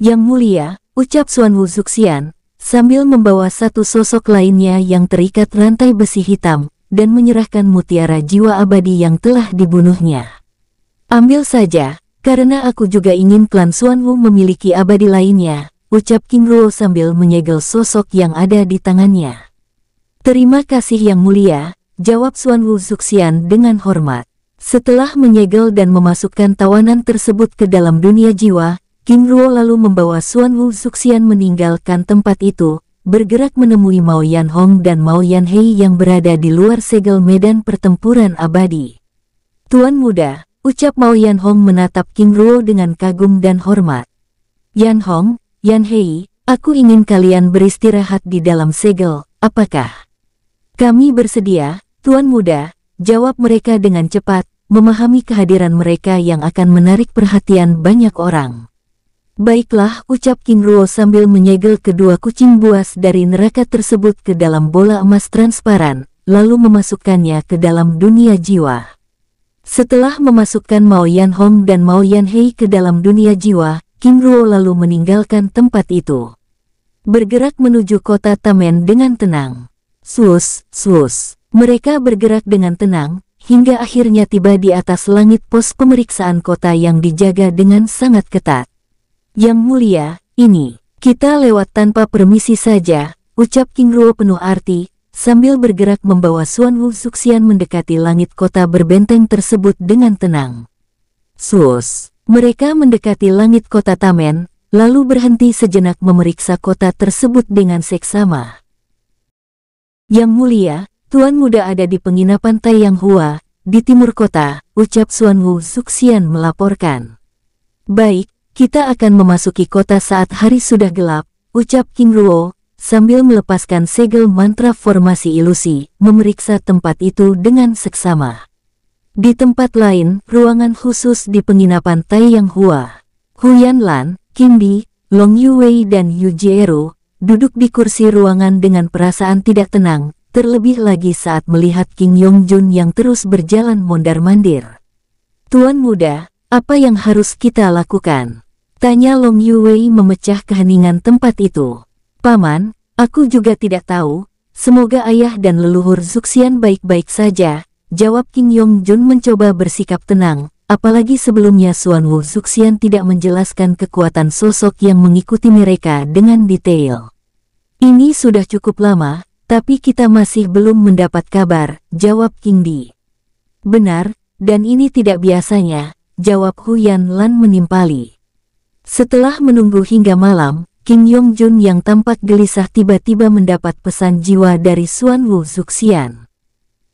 Yang mulia, ucap Suan Wu Zuxian, sambil membawa satu sosok lainnya yang terikat rantai besi hitam, dan menyerahkan mutiara jiwa abadi yang telah dibunuhnya. Ambil saja, karena aku juga ingin klan Suan Wu memiliki abadi lainnya, ucap King Ruo sambil menyegel sosok yang ada di tangannya. Terima kasih yang mulia, jawab Suan Wu Zuxian dengan hormat. Setelah menyegel dan memasukkan tawanan tersebut ke dalam dunia jiwa, Kim Ruo lalu membawa Suan Wu Zuxian meninggalkan tempat itu, bergerak menemui Mao Yan Hong dan Mao Yan Hei yang berada di luar segel medan pertempuran abadi. Tuan muda, ucap Mao Yan Hong menatap Kim Ruo dengan kagum dan hormat. Yan Hong, Yan Hei, Aku ingin kalian beristirahat di dalam segel, apakah? Kami bersedia, Tuan Muda, jawab mereka dengan cepat, memahami kehadiran mereka yang akan menarik perhatian banyak orang. Baiklah, ucap King Ruo sambil menyegel kedua kucing buas dari neraka tersebut ke dalam bola emas transparan, lalu memasukkannya ke dalam dunia jiwa. Setelah memasukkan Mao Yan Hong dan Mao Yan Hei ke dalam dunia jiwa, King Ruo lalu meninggalkan tempat itu. Bergerak menuju kota Tamen dengan tenang. Sus, sus. Mereka bergerak dengan tenang, hingga akhirnya tiba di atas langit pos pemeriksaan kota yang dijaga dengan sangat ketat. Yang mulia, ini, kita lewat tanpa permisi saja, ucap King Ruo penuh arti, sambil bergerak membawa Suan Wu Suxian mendekati langit kota berbenteng tersebut dengan tenang. Sus, mereka mendekati langit kota Tamen, lalu berhenti sejenak memeriksa kota tersebut dengan seksama. Yang mulia, Tuan muda ada di penginapan Hua di timur kota, ucap Suan Wu Suxian melaporkan. Baik, kita akan memasuki kota saat hari sudah gelap, ucap King Ruo, sambil melepaskan segel mantra formasi ilusi, memeriksa tempat itu dengan seksama. Di tempat lain, ruangan khusus di penginapan Taiyang Hua. Huyan Lan, Kim Bi, Long dan Yu Jieru duduk di kursi ruangan dengan perasaan tidak tenang, terlebih lagi saat melihat King Yong Jun yang terus berjalan mondar-mandir. Tuan muda, apa yang harus kita lakukan? Tanya Long Yuwei memecah keheningan tempat itu. Paman, aku juga tidak tahu, semoga ayah dan leluhur Zuxian baik-baik saja, jawab King Yong Jun mencoba bersikap tenang, apalagi sebelumnya Suan Wu Zuxian tidak menjelaskan kekuatan sosok yang mengikuti mereka dengan detail. Ini sudah cukup lama, tapi kita masih belum mendapat kabar, jawab King Di. Benar, dan ini tidak biasanya, jawab Huyan Lan menimpali. Setelah menunggu hingga malam, King Yong Jun yang tampak gelisah tiba-tiba mendapat pesan jiwa dari Suan Wu Zuxian.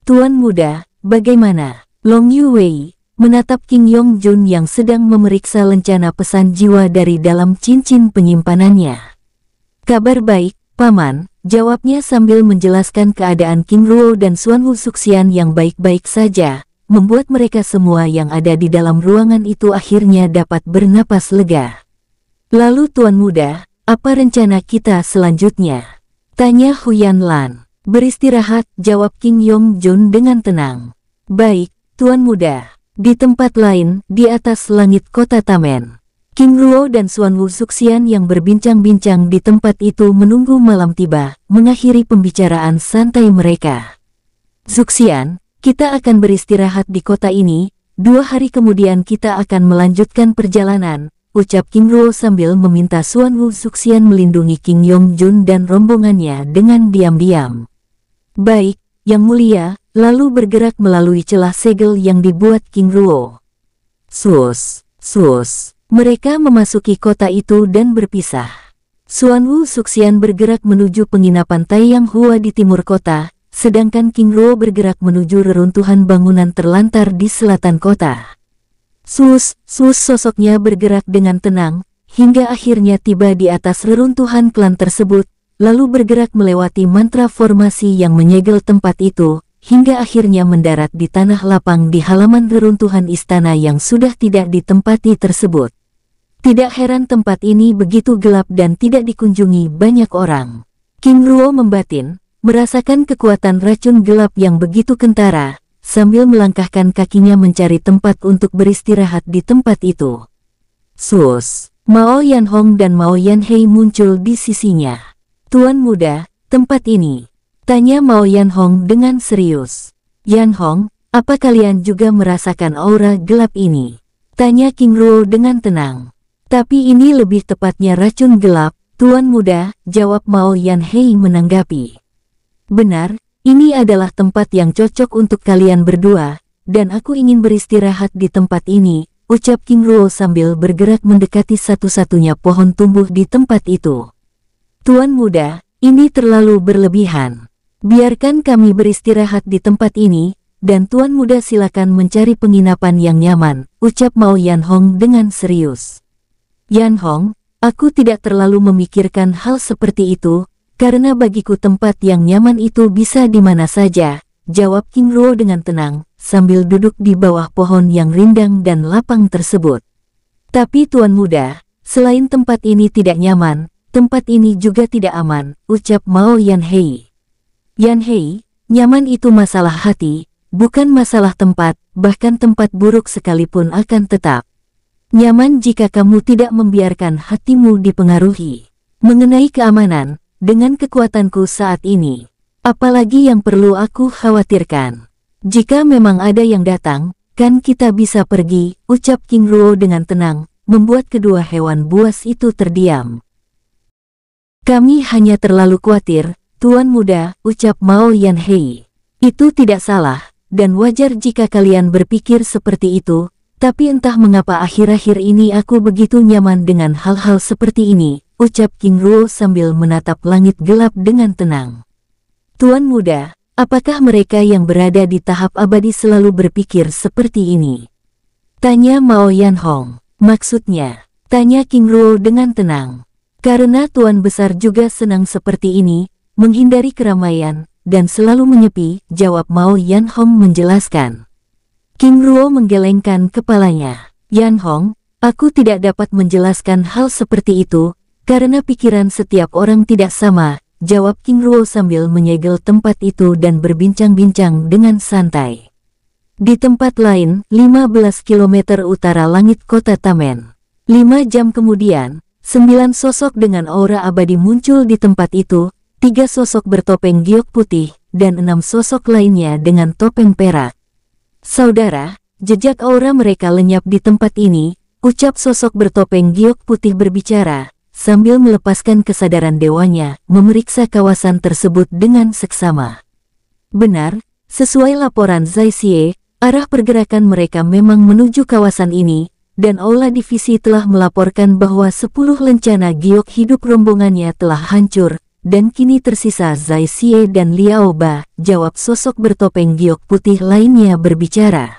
Tuan muda, bagaimana? Long Yu Wei menatap King Yong Jun yang sedang memeriksa lencana pesan jiwa dari dalam cincin penyimpanannya. Kabar baik, Paman, jawabnya sambil menjelaskan keadaan King Ruo dan Suan Wu Suxian yang baik-baik saja, membuat mereka semua yang ada di dalam ruangan itu akhirnya dapat bernapas lega. Lalu Tuan Muda, apa rencana kita selanjutnya? Tanya Huyan Lan. Beristirahat, jawab King Yong Jun dengan tenang. Baik, Tuan Muda. Di tempat lain, di atas langit kota Tamen. Kim Luo dan Suan Wu Suxian yang berbincang-bincang di tempat itu menunggu malam tiba, mengakhiri pembicaraan santai mereka. Suxian, kita akan beristirahat di kota ini, dua hari kemudian kita akan melanjutkan perjalanan, ucap Kim Luo sambil meminta Suan Wu Suxian melindungi King Yong Jun dan rombongannya dengan diam-diam. Baik, Yang Mulia, lalu bergerak melalui celah segel yang dibuat King Ruo. Sus, sus, mereka memasuki kota itu dan berpisah. Suan Wu Suxian bergerak menuju penginapan Taiyang Hua di timur kota, sedangkan King Ruo bergerak menuju reruntuhan bangunan terlantar di selatan kota. Sus, Sus sosoknya bergerak dengan tenang, hingga akhirnya tiba di atas reruntuhan klan tersebut, lalu bergerak melewati mantra formasi yang menyegel tempat itu, hingga akhirnya mendarat di tanah lapang di halaman reruntuhan istana yang sudah tidak ditempati tersebut. Tidak heran tempat ini begitu gelap dan tidak dikunjungi banyak orang. King Ruo membatin, merasakan kekuatan racun gelap yang begitu kentara, sambil melangkahkan kakinya mencari tempat untuk beristirahat di tempat itu. Sus, Mao Yan Hong dan Mao Yan Hei muncul di sisinya. Tuan muda, tempat ini. Tanya Mao Yan Hong dengan serius. Yan Hong, apa kalian juga merasakan aura gelap ini? Tanya King Ruo dengan tenang. Tapi ini lebih tepatnya racun gelap, Tuan Muda, jawab Mao Yan Hei menanggapi. Benar, ini adalah tempat yang cocok untuk kalian berdua, dan aku ingin beristirahat di tempat ini, ucap King Luo sambil bergerak mendekati satu-satunya pohon tumbuh di tempat itu. Tuan Muda, ini terlalu berlebihan. Biarkan kami beristirahat di tempat ini, dan Tuan Muda silakan mencari penginapan yang nyaman, ucap Mao Yan Hong dengan serius. Yan Hong, aku tidak terlalu memikirkan hal seperti itu, karena bagiku tempat yang nyaman itu bisa di mana saja, jawab King Ruo dengan tenang, sambil duduk di bawah pohon yang rindang dan lapang tersebut. Tapi Tuan Muda, selain tempat ini tidak nyaman, tempat ini juga tidak aman, ucap Mao Yan Hei. Yan Hei, nyaman itu masalah hati, bukan masalah tempat, bahkan tempat buruk sekalipun akan tetap. Nyaman jika kamu tidak membiarkan hatimu dipengaruhi. Mengenai keamanan, dengan kekuatanku saat ini, apalagi yang perlu aku khawatirkan. Jika memang ada yang datang, kan kita bisa pergi, ucap King Ruo dengan tenang, membuat kedua hewan buas itu terdiam. Kami hanya terlalu khawatir, Tuan Muda, ucap Mao Yanhei. Itu tidak salah, dan wajar jika kalian berpikir seperti itu, tapi entah mengapa akhir-akhir ini aku begitu nyaman dengan hal-hal seperti ini, ucap King Ruo sambil menatap langit gelap dengan tenang. Tuan muda, apakah mereka yang berada di tahap abadi selalu berpikir seperti ini? Tanya Mao Yan Hong. Maksudnya, tanya King Ruo dengan tenang. Karena Tuan Besar juga senang seperti ini, menghindari keramaian, dan selalu menyepi, jawab Mao Yan Hong menjelaskan. King Ruo menggelengkan kepalanya. Yan Hong, aku tidak dapat menjelaskan hal seperti itu, karena pikiran setiap orang tidak sama, jawab King Ruo sambil menyegel tempat itu dan berbincang-bincang dengan santai. Di tempat lain, 15 km utara langit kota Tamen. Lima jam kemudian, sembilan sosok dengan aura abadi muncul di tempat itu, tiga sosok bertopeng giok putih, dan enam sosok lainnya dengan topeng perak. Saudara, jejak aura mereka lenyap di tempat ini, ucap sosok bertopeng giok putih berbicara, sambil melepaskan kesadaran dewanya, memeriksa kawasan tersebut dengan seksama. Benar, sesuai laporan Xie, arah pergerakan mereka memang menuju kawasan ini, dan Aula Divisi telah melaporkan bahwa sepuluh lencana giok hidup rombongannya telah hancur, dan kini tersisa Zai Xie dan Liao Ba, jawab sosok bertopeng giok putih lainnya berbicara.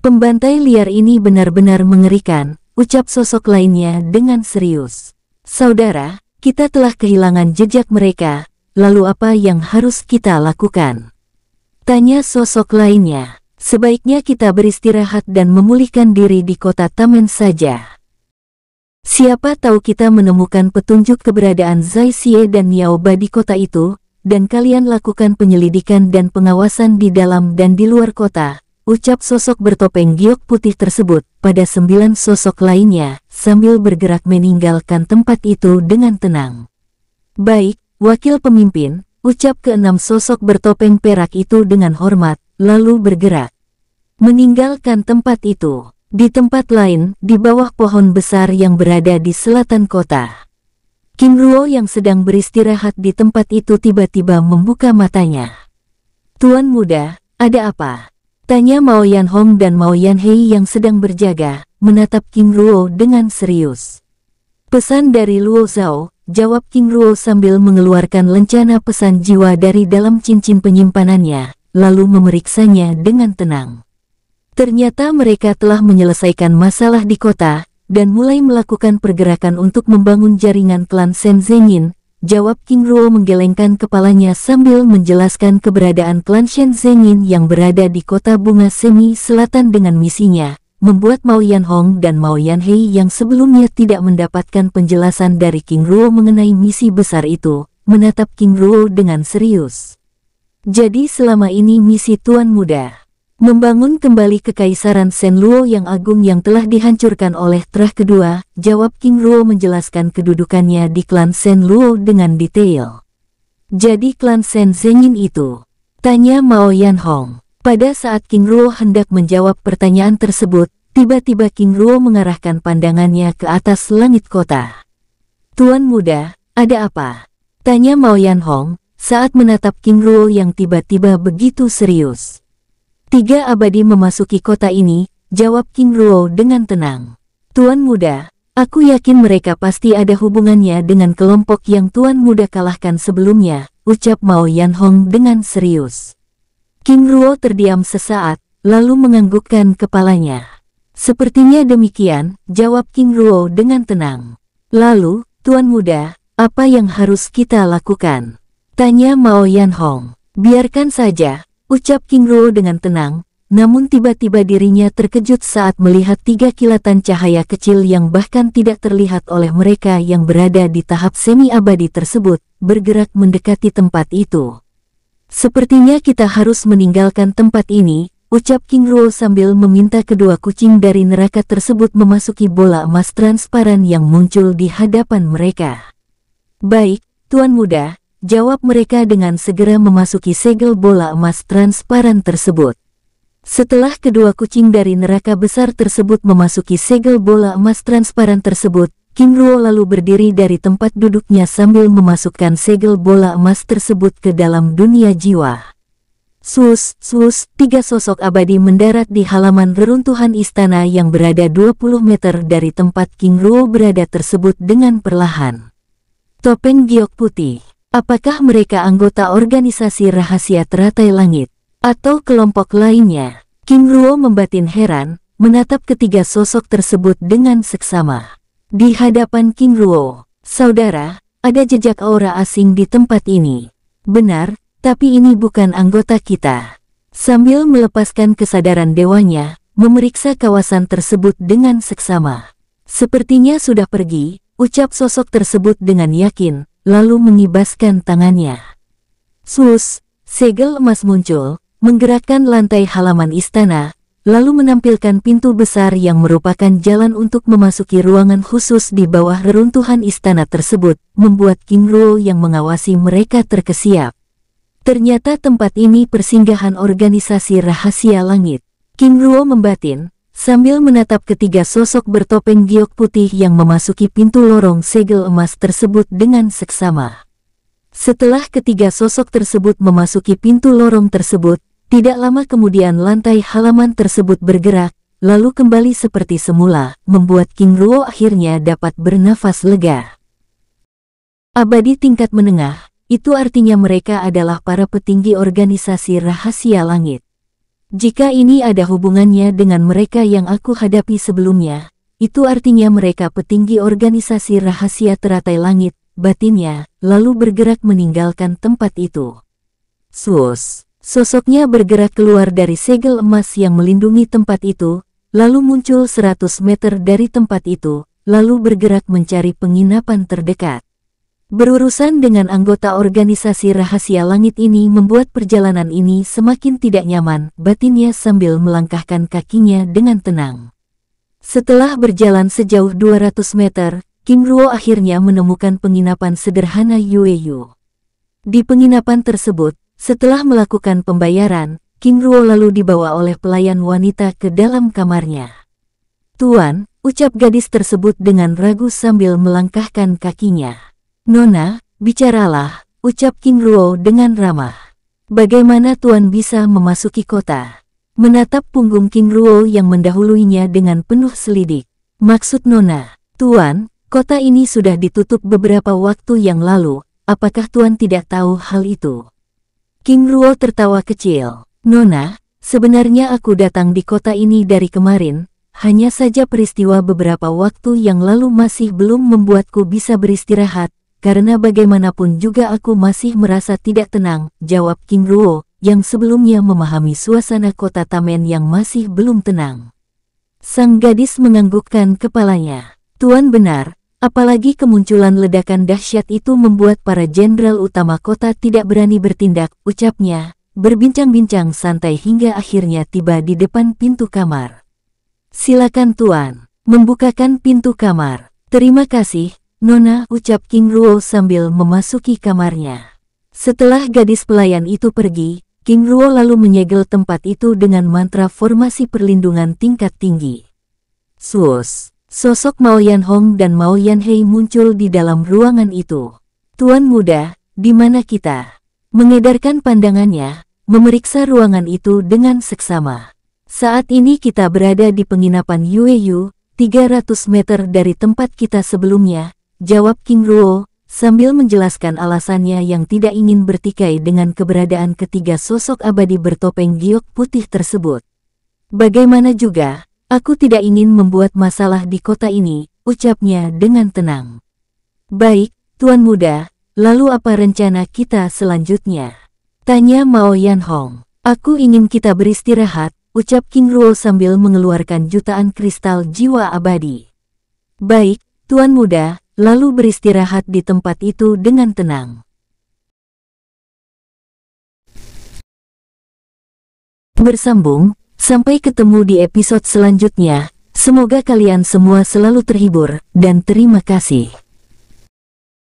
Pembantai liar ini benar-benar mengerikan, ucap sosok lainnya dengan serius. Saudara, kita telah kehilangan jejak mereka, lalu apa yang harus kita lakukan? Tanya sosok lainnya, sebaiknya kita beristirahat dan memulihkan diri di kota Taman saja. Siapa tahu kita menemukan petunjuk keberadaan Zai Xie dan Ba di kota itu, dan kalian lakukan penyelidikan dan pengawasan di dalam dan di luar kota, ucap sosok bertopeng giok putih tersebut pada sembilan sosok lainnya, sambil bergerak meninggalkan tempat itu dengan tenang. Baik, wakil pemimpin, ucap keenam sosok bertopeng perak itu dengan hormat, lalu bergerak. Meninggalkan tempat itu. Di tempat lain, di bawah pohon besar yang berada di selatan kota, Kim Ruo yang sedang beristirahat di tempat itu tiba-tiba membuka matanya. Tuan muda, ada apa? Tanya Mao Yan Hong dan Mao Yan Hei yang sedang berjaga, menatap Kim Ruo dengan serius. Pesan dari Luo Zhao, jawab Kim Ruo sambil mengeluarkan lencana pesan jiwa dari dalam cincin penyimpanannya, lalu memeriksanya dengan tenang. Ternyata mereka telah menyelesaikan masalah di kota, dan mulai melakukan pergerakan untuk membangun jaringan klan Shenzhenin, jawab King Ruo menggelengkan kepalanya sambil menjelaskan keberadaan klan Shenzhenin yang berada di kota bunga semi selatan dengan misinya, membuat Mao Yan Hong dan Mao Yan Hei yang sebelumnya tidak mendapatkan penjelasan dari King Ruo mengenai misi besar itu, menatap King Ruo dengan serius. Jadi selama ini misi Tuan Muda Membangun kembali kekaisaran Sen Luo yang agung yang telah dihancurkan oleh Terah kedua, jawab King Luo menjelaskan kedudukannya di klan Sen Luo dengan detail. Jadi klan Sen Zengin itu? Tanya Mao Yan Hong. Pada saat King Luo hendak menjawab pertanyaan tersebut, tiba-tiba King Luo mengarahkan pandangannya ke atas langit kota. Tuan muda, ada apa? Tanya Mao Yan Hong saat menatap King Luo yang tiba-tiba begitu serius. Tiga abadi memasuki kota ini, jawab King Ruo dengan tenang. Tuan muda, aku yakin mereka pasti ada hubungannya dengan kelompok yang Tuan muda kalahkan sebelumnya, ucap Mao Yanhong dengan serius. King Ruo terdiam sesaat, lalu menganggukkan kepalanya. Sepertinya demikian, jawab King Ruo dengan tenang. Lalu, Tuan muda, apa yang harus kita lakukan? Tanya Mao Yanhong. Biarkan saja, ucap King Ruo dengan tenang, namun tiba-tiba dirinya terkejut saat melihat tiga kilatan cahaya kecil yang bahkan tidak terlihat oleh mereka yang berada di tahap semi-abadi tersebut, bergerak mendekati tempat itu. Sepertinya kita harus meninggalkan tempat ini, ucap King Ruo sambil meminta kedua kucing dari neraka tersebut memasuki bola emas transparan yang muncul di hadapan mereka. Baik, Tuan Muda, Jawab mereka dengan segera memasuki segel bola emas transparan tersebut. Setelah kedua kucing dari neraka besar tersebut memasuki segel bola emas transparan tersebut, Kim Ruo lalu berdiri dari tempat duduknya sambil memasukkan segel bola emas tersebut ke dalam dunia jiwa. Sus, sus, tiga sosok abadi mendarat di halaman reruntuhan istana yang berada 20 meter dari tempat King Ruo berada tersebut dengan perlahan. Topeng Giok Putih Apakah mereka anggota organisasi rahasia teratai langit, atau kelompok lainnya? Kim Ruo membatin heran, menatap ketiga sosok tersebut dengan seksama. Di hadapan Kim Ruo, saudara, ada jejak aura asing di tempat ini. Benar, tapi ini bukan anggota kita. Sambil melepaskan kesadaran dewanya, memeriksa kawasan tersebut dengan seksama. Sepertinya sudah pergi, ucap sosok tersebut dengan yakin, lalu mengibaskan tangannya. Sus, segel emas muncul, menggerakkan lantai halaman istana, lalu menampilkan pintu besar yang merupakan jalan untuk memasuki ruangan khusus di bawah reruntuhan istana tersebut, membuat King Ruo yang mengawasi mereka terkesiap. Ternyata tempat ini persinggahan organisasi rahasia langit. King Ruo membatin, sambil menatap ketiga sosok bertopeng giok putih yang memasuki pintu lorong segel emas tersebut dengan seksama. Setelah ketiga sosok tersebut memasuki pintu lorong tersebut, tidak lama kemudian lantai halaman tersebut bergerak, lalu kembali seperti semula, membuat King Ruo akhirnya dapat bernafas lega. Abadi tingkat menengah, itu artinya mereka adalah para petinggi organisasi rahasia langit. Jika ini ada hubungannya dengan mereka yang aku hadapi sebelumnya, itu artinya mereka petinggi organisasi rahasia teratai langit, batinnya, lalu bergerak meninggalkan tempat itu. Sus, sosoknya bergerak keluar dari segel emas yang melindungi tempat itu, lalu muncul 100 meter dari tempat itu, lalu bergerak mencari penginapan terdekat. Berurusan dengan anggota organisasi rahasia langit ini membuat perjalanan ini semakin tidak nyaman, batinnya sambil melangkahkan kakinya dengan tenang. Setelah berjalan sejauh 200 meter, Kim Ruo akhirnya menemukan penginapan sederhana Yueyu. Di penginapan tersebut, setelah melakukan pembayaran, Kim Ruo lalu dibawa oleh pelayan wanita ke dalam kamarnya. Tuan, ucap gadis tersebut dengan ragu sambil melangkahkan kakinya. Nona, bicaralah, ucap King Ruo dengan ramah. Bagaimana Tuan bisa memasuki kota? Menatap punggung King Ruo yang mendahuluinya dengan penuh selidik. Maksud Nona, Tuan, kota ini sudah ditutup beberapa waktu yang lalu, apakah Tuan tidak tahu hal itu? King Ruo tertawa kecil. Nona, sebenarnya aku datang di kota ini dari kemarin, hanya saja peristiwa beberapa waktu yang lalu masih belum membuatku bisa beristirahat, karena bagaimanapun juga aku masih merasa tidak tenang, jawab King Ruo, yang sebelumnya memahami suasana kota Tamen yang masih belum tenang. Sang gadis menganggukkan kepalanya. Tuan benar, apalagi kemunculan ledakan dahsyat itu membuat para jenderal utama kota tidak berani bertindak, ucapnya, berbincang-bincang santai hingga akhirnya tiba di depan pintu kamar. Silakan Tuan, membukakan pintu kamar. Terima kasih, Nona, ucap King Ruo sambil memasuki kamarnya. Setelah gadis pelayan itu pergi, King Ruo lalu menyegel tempat itu dengan mantra formasi perlindungan tingkat tinggi. Suos, sosok Mao Yan Hong dan Mao Yan Hei muncul di dalam ruangan itu. Tuan muda, di mana kita? Mengedarkan pandangannya, memeriksa ruangan itu dengan seksama. Saat ini kita berada di penginapan Yueyu, 300 meter dari tempat kita sebelumnya, Jawab King Ruo, sambil menjelaskan alasannya yang tidak ingin bertikai dengan keberadaan ketiga sosok abadi bertopeng giok putih tersebut. Bagaimana juga, aku tidak ingin membuat masalah di kota ini, ucapnya dengan tenang. Baik, Tuan Muda, lalu apa rencana kita selanjutnya? Tanya Mao Yan Hong. Aku ingin kita beristirahat, ucap King Ruo sambil mengeluarkan jutaan kristal jiwa abadi. Baik, Tuan Muda, lalu beristirahat di tempat itu dengan tenang. Bersambung, sampai ketemu di episode selanjutnya. Semoga kalian semua selalu terhibur, dan terima kasih.